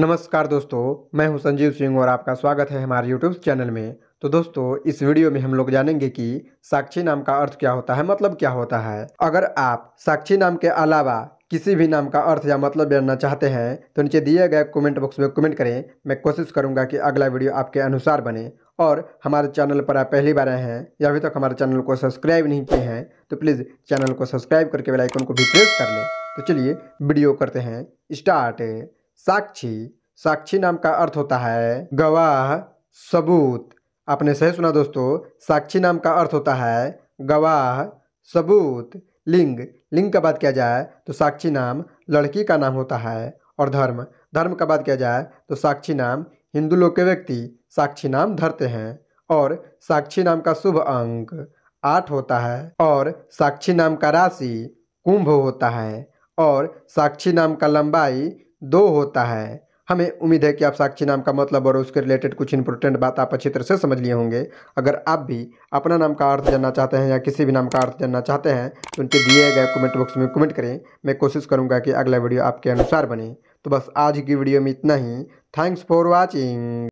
नमस्कार दोस्तों मैं हूं संजीव सिंह और आपका स्वागत है हमारे यूट्यूब चैनल में तो दोस्तों इस वीडियो में हम लोग जानेंगे कि साक्षी नाम का अर्थ क्या होता है मतलब क्या होता है अगर आप साक्षी नाम के अलावा किसी भी नाम का अर्थ या मतलब जानना चाहते हैं तो नीचे दिए गए कमेंट बॉक्स में कमेंट करें मैं कोशिश करूंगा कि अगला वीडियो आपके अनुसार बने और हमारे चैनल पर आप पहली बार आए हैं या अभी तक हमारे चैनल को सब्सक्राइब नहीं किए हैं तो प्लीज़ चैनल को सब्सक्राइब करके बेल आइकन को भी प्रेस कर लें तो चलिए वीडियो करते हैं स्टार्ट साक्षी साक्षी नाम का अर्थ होता है गवाह सबूत आपने सही सुना दोस्तों साक्षी नाम का अर्थ होता है गवाह सबूत लिंग लिंग का बात किया जाए तो साक्षी नाम लड़की का नाम होता है और धर्म धर्म का बात किया जाए तो साक्षी नाम हिंदू लोग के व्यक्ति साक्षी नाम धरते हैं और साक्षी नाम का शुभ अंक आठ होता है और साक्षी नाम का राशि कुंभ होता है और साक्षी नाम का लंबाई दो होता है हमें उम्मीद है कि आप साक्षी नाम का मतलब और उसके रिलेटेड कुछ इंपॉर्टेंट बात आप अच्छी तरह से समझ लिए होंगे अगर आप भी अपना नाम का अर्थ जानना चाहते हैं या किसी भी नाम का अर्थ जानना चाहते हैं तो उनके दिए गए कमेंट बॉक्स में कमेंट करें मैं कोशिश करूँगा कि अगला वीडियो आपके अनुसार बने तो बस आज की वीडियो में इतना ही थैंक्स फॉर वॉचिंग